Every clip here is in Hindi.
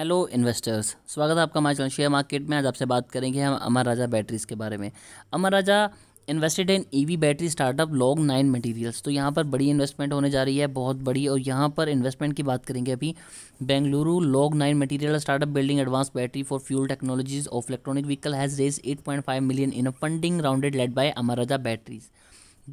हेलो इन्वेस्टर्स स्वागत है आपका हमारे चैनल शेयर मार्केट में आज आपसे बात करेंगे हम अमर राजा बैटरीज़ के बारे में Amara Raja invested in EV battery startup long nine materials तो यहाँ पर बड़ी इन्वेस्टमेंट होने जा रही है बहुत बड़ी और यहाँ पर इन्वेस्टमेंट की बात करेंगे अभी Bengaluru long nine material startup building advance battery for fuel technologies of electronic vehicle has raise five million in a funding rounded led by Amara Raja batteries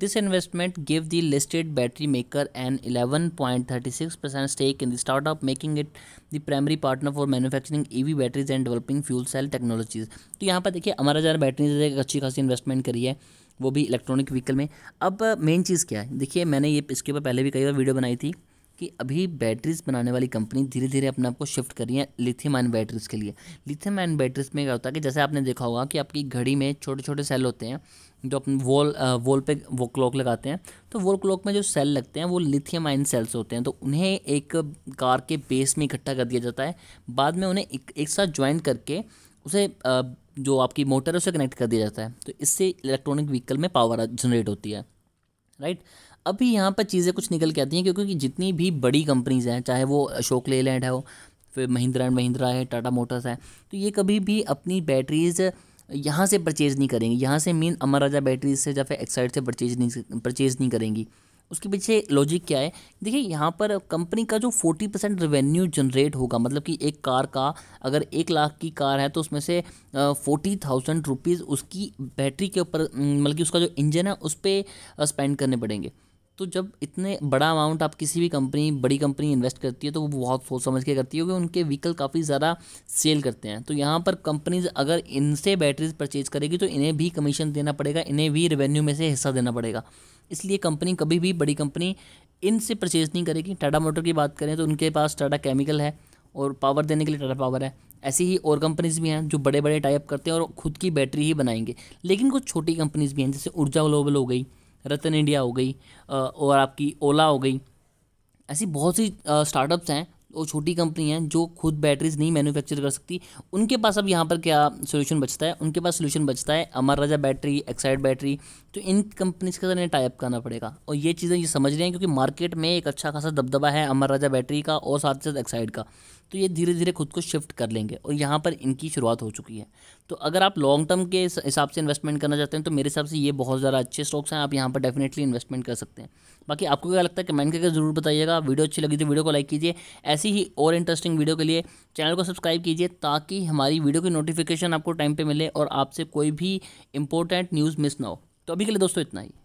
this investment give the listed battery maker and eleven point thirty six percent stake in the startup making it the primary partner for manufacturing E V batteries and developing fuel cell technologies तो यहाँ पर देखिए अमर अजार बैटरी एक अच्छी खासी इन्वेस्टमेंट करी है वो भी इलेक्ट्रॉनिक व्हीकल में अब मेन चीज़ क्या है देखिए मैंने ये इसके ऊपर पहले भी कई बार वीडियो बनाई थी कि अभी बैटरीज बनाने वाली कंपनी धीरे धीरे अपने आप को शिफ्ट कर रही है लिथियम आयन बैटरीज के लिए लिथियम आयन बैटरीज में क्या होता है कि जैसे आपने देखा होगा कि आपकी घड़ी में छोटे छोटे सेल होते हैं जो अपने वॉल वॉल पे वो क्लॉक लगाते हैं तो वॉल क्लॉक में जो सेल लगते हैं वो लिथियम आयन सेल्स होते हैं तो उन्हें एक कार के बेस में इकट्ठा कर दिया जाता है बाद में उन्हें एक, एक साथ ज्वाइन करके उसे जो आपकी मोटर है उसे कनेक्ट कर दिया जाता है तो इससे इलेक्ट्रॉनिक व्हीकल में पावर जनरेट होती है राइट अभी यहाँ पर चीज़ें कुछ निकल के आती हैं क्योंकि जितनी भी बड़ी कंपनीज़ हैं चाहे वो अशोक लेलैंड है हो फिर महिंद्रा एंड महिंद्रा है टाटा मोटर्स है तो ये कभी भी अपनी बैटरीज़ यहाँ से परचेज़ नहीं करेंगी यहाँ से मीन अमर राजा बैटरीज से या फिर एक्साइड से परचेज नहीं परचेज़ नहीं करेंगी उसके पीछे लॉजिक क्या है देखिए यहाँ पर कंपनी का जो फोर्टी परसेंट रेवेन्यू जनरेट होगा मतलब कि एक कार का अगर एक लाख की कार है तो उसमें से फोर्टी थाउजेंड रुपीज़ उसकी बैटरी के ऊपर मतलब कि उसका जो इंजन है उस पर स्पेंड करने पड़ेंगे तो जब इतने बड़ा अमाउंट आप किसी भी कंपनी बड़ी कंपनी इन्वेस्ट करती है तो वो बहुत सोच समझ के करती है क्योंकि उनके व्हीकल काफ़ी ज़्यादा सेल करते हैं तो यहाँ पर कंपनीज अगर इनसे बैटरीज परचेज करेगी तो इन्हें भी कमीशन देना पड़ेगा इन्हें भी रेवेन्यू में से हिस्सा देना पड़ेगा इसलिए कंपनी कभी भी बड़ी कंपनी इनसे परचेज नहीं करेगी टाटा मोटर की बात करें तो उनके पास टाटा केमिकल है और पावर देने के लिए टाटा पावर है ऐसी ही और कंपनीज भी हैं जो बड़े बड़े टाइप करते हैं और खुद की बैटरी ही बनाएंगे लेकिन कुछ छोटी कंपनीज भी हैं जैसे ऊर्जा ग्लोबल हो गई रतन इंडिया हो गई और आपकी ओला हो गई ऐसी बहुत सी स्टार्टअप्स हैं वो छोटी कंपनी हैं जो खुद बैटरीज नहीं मैन्युफैक्चर कर सकती उनके पास अब यहाँ पर क्या सोल्यूशन बचता है उनके पास सोल्यूशन बचता है Amara Raja battery Exide battery तो इन कंपनीज के साथ इन्हें टाइप करना पड़ेगा और ये चीज़ें ये समझ रहे हैं क्योंकि मार्केट में एक अच्छा खासा दबदबा है अमर राजा बैटरी का और साथ ही साथ एक्साइड का तो ये धीरे धीरे खुद को शिफ्ट कर लेंगे और यहाँ पर इनकी शुरुआत हो चुकी है तो अगर आप लॉन्ग टर्म के हिसाब से इन्वेस्टमेंट करना चाहते हैं तो मेरे हिसाब से ये बहुत ज़्यादा अच्छे स्टॉक्स हैं आप यहाँ पर डेफिनेटली इन्वेस्टमेंट कर सकते हैं बाकी आपको क्या लगता है कमेंट करके जरूर बताइएगा वीडियो अच्छी लगी तो वीडियो को लाइक कीजिए ऐसे ऐसी ही और इंटरेस्टिंग वीडियो के लिए चैनल को सब्सक्राइब कीजिए ताकि हमारी वीडियो की नोटिफिकेशन आपको टाइम पे मिले और आपसे कोई भी इंपॉर्टेंट न्यूज़ मिस ना हो तो अभी के लिए दोस्तों इतना ही